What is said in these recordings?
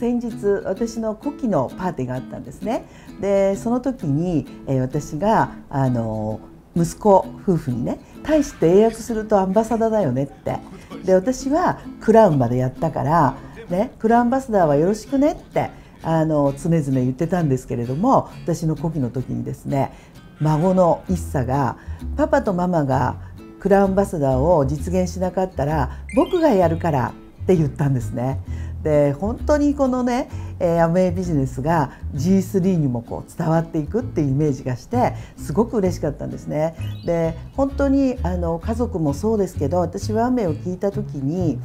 先日私の古希のパーティーがあったんですねでその時に、え私があの息子夫婦にね対して英訳するとアンバサダーだよねってで私はクラウンまでやったから、ね、クラウンバサダーはよろしくねってあの常々言ってたんですけれども私の古希の時にですね孫の一茶がパパとママがクラウンバサダーを実現しなかったら僕がやるからって言ったんですねで本当にこのねアメビジネスが G3 にもこう伝わっていくっていうイメージがしてすごく嬉しかったんですね。で本当にあの家族もそうですけど私はアメを聞いた時に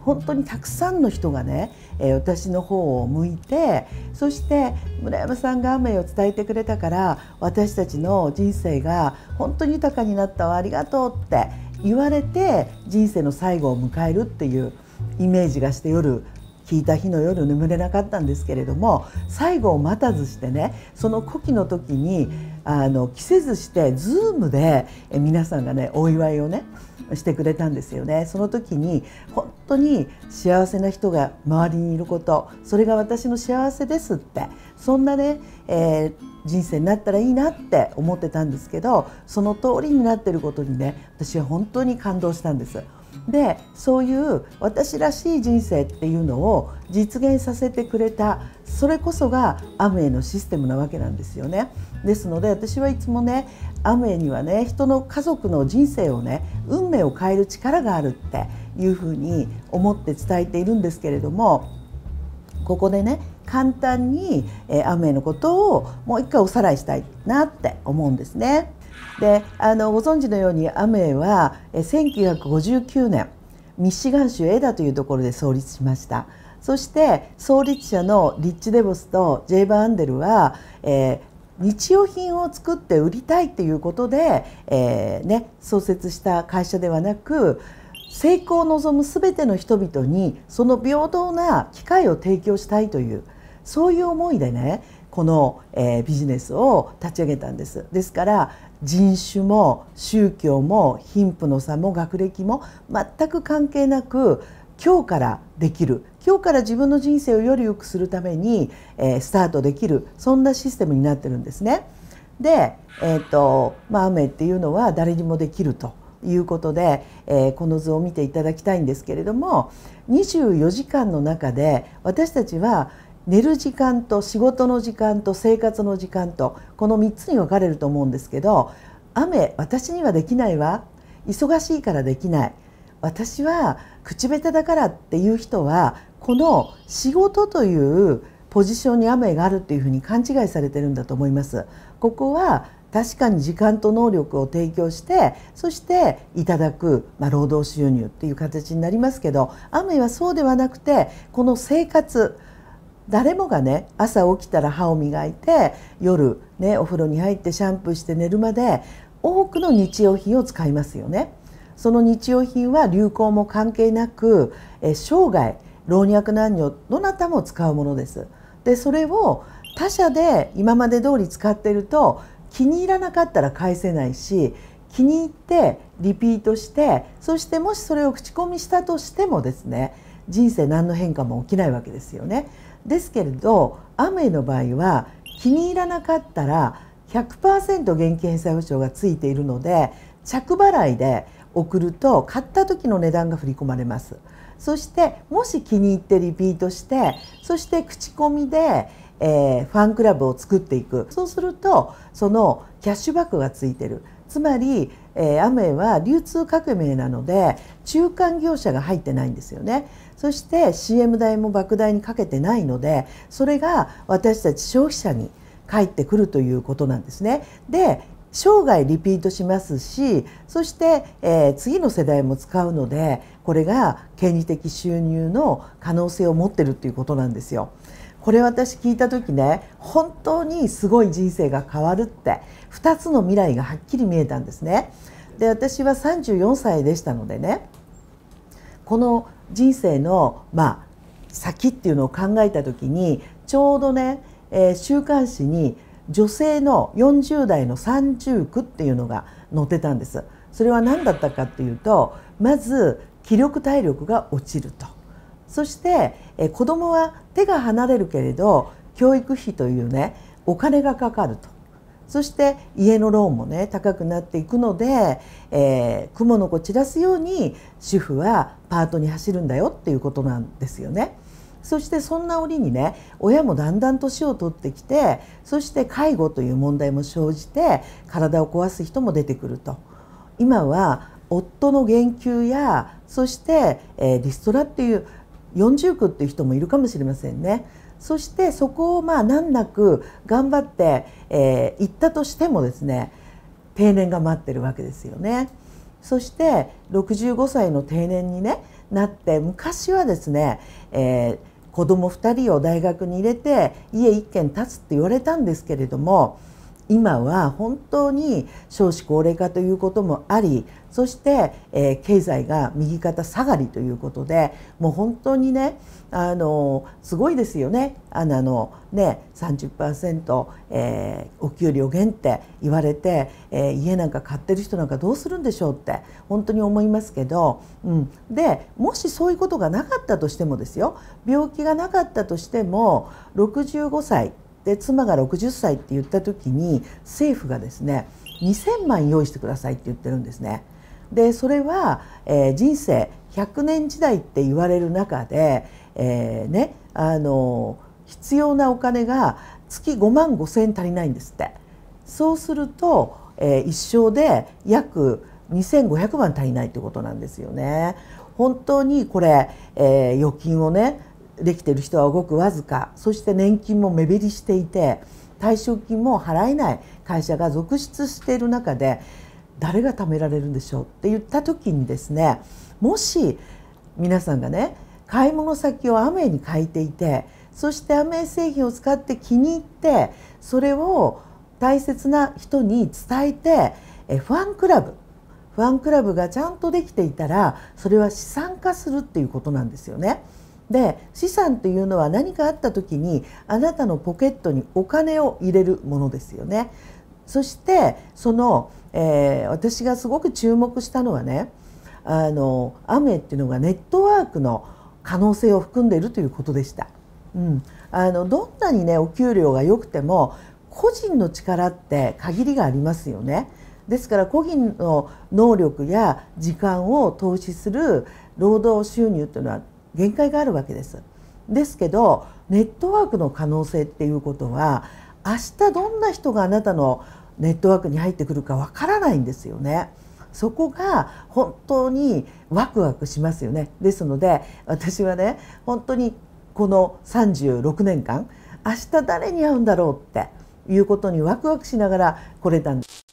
本当にたくさんの人がね、え私の方を向いてそして村山さんがアメを伝えてくれたから私たちの人生が本当に豊かになったわありがとうって言われて人生の最後を迎えるっていうイメージがして夜聞いた日の夜眠れなかったんですけれども最後を待たずしてねその古希の時にあの着せずしてズームで皆さんがねお祝いをねしてくれたんですよねその時に本当に幸せな人が周りにいることそれが私の幸せですってそんなね、えー、人生になったらいいなって思ってたんですけどその通りになってることにね私は本当に感動したんです。でそういう私らしい人生っていうのを実現させてくれたそれこそがアムのシステムなわけなんですよね。ですので私はいつもねアムエにはね人の家族の人生をね運命を変える力があるっていうふうに思って伝えているんですけれどもここでね簡単にアムエのことをもう一回おさらいしたいなって思うんですね。であのご存知のようにア雨は1959年ミシガン州エダというところで創立しましたそして創立者のリッチ・デボスとジェイ・バーンデルは、えー、日用品を作って売りたいということで、えーね、創設した会社ではなく成功を望む全ての人々にその平等な機会を提供したいというそういう思いでねこの、えー、ビジネスを立ち上げたんですですから人種も宗教も貧富の差も学歴も全く関係なく今日からできる今日から自分の人生をより良くするために、えー、スタートできるそんなシステムになってるんですね。で、えーとまあ、雨っていうのは誰にもできるということで、えー、この図を見ていただきたいんですけれども24時間の中で私たちは寝る時間と仕事の時間と生活の時間とこの3つに分かれると思うんですけど雨私にはできないわ忙しいからできない私は口下手だからっていう人はこの仕事というポジションに雨があるっていうふうに勘違いされてるんだと思います。ここは確かに時間と能力を提供してそしていただく、まあ、労働収入っていう形になりますけど雨はそうではなくてこの生活誰もがね朝起きたら歯を磨いて夜、ね、お風呂に入ってシャンプーして寝るまで多くの日用品を使いますよね。その日用品は流行も関係なくえ生涯老若男女どなたも使うものです。でそれを他社で今まで通り使ってると気に入らなかったら返せないし気に入ってリピートしてそしてもしそれを口コミしたとしてもですね人生何の変化も起きないわけですよね。ですけれどアムイの場合は気に入らなかったら100%現金返済保証がついているので着払いで送ると買った時の値段が振り込まれますそしてもし気に入ってリピートしてそして口コミで、えー、ファンクラブを作っていくそうするとそのキャッシュバックがついてるつまり、えー、アメは流通革命なので中間業者が入ってないんですよねそして CM 代も莫大にかけてないのでそれが私たち消費者に返ってくるということなんですね。で生涯リピートしますしそして、えー、次の世代も使うのでこれが権利的収入の可能性を持ってるっていうことなんですよ。これ私聞いた時ね本当にすごい人生が変わるって2つの未来がはっきり見えたんですね。で私は34歳でしたのでねこの人生の、まあ、先っていうのを考えた時にちょうどね、えー、週刊誌に女性の40代の三重苦っていうのが載ってたんです。それは何だったかっていうとまず気力体力が落ちるとそして、えー、子供は手が離れるけれど教育費というねお金がかかるとそして家のローンもね高くなっていくので、えー、雲の子散らすように主婦はパートに走るんだよっていうことなんですよね。そしてそんな折にね親もだんだん年を取ってきてそして介護という問題も生じて体を壊す人も出てくると今は夫の減給やそして、えー、リストラっていう四重苦っていう人もいるかもしれませんね。そしてそこをまあ難なく頑張って、えー、行ったとしてもですね定年が待ってるわけですよね。そして65歳の定年に、ね、なって昔はですね、えー、子供2人を大学に入れて家1軒建つって言われたんですけれども今は本当に少子高齢化ということもありそして、えー、経済が右肩下がりということでもう本当にねあのすごいですよねあのね30%、えー、お給料減って言われて、えー、家なんか買ってる人なんかどうするんでしょうって本当に思いますけど、うん、でもしそういうことがなかったとしてもですよ病気がなかったとしても65歳で妻が60歳って言った時に政府がですね2000万用意してくださいって言ってるんですね。でそれは、えー、人生100年時代って言われる中で、えー、ね、あの必要なお金が月5万5千円足りないんですって。そうすると、えー、一生で約2500万足りないってことなんですよね。本当にこれ、えー、預金をねできてる人はごくわずかそして年金も目減りしていて退職金も払えない会社が続出している中で誰が貯められるんでしょうって言った時にですねもし皆さんがね買い物先をアメに変えていてそしてアメ製品を使って気に入ってそれを大切な人に伝えてえファンクラブファンクラブがちゃんとできていたらそれは資産化するっていうことなんですよね。で資産というのは何かあった時にあなたのポケットにお金を入れるものですよね。そしてその、えー、私がすごく注目したのはねあの雨っていうのがネットワークの可能性を含んでいるということでした。うん、あのどんなにねお給料が良くても個人の力って限りがありますよね。ですから個人の能力や時間を投資する労働収入というのは限界があるわけです。ですけどネットワークの可能性っていうことは明日どんな人があなたのネットワークに入ってくるかわからないんですよね。そこが本当にワクワクしますよね。ですので私はね本当にこの36年間明日誰に会うんだろうっていうことにワクワクしながら来れたんです。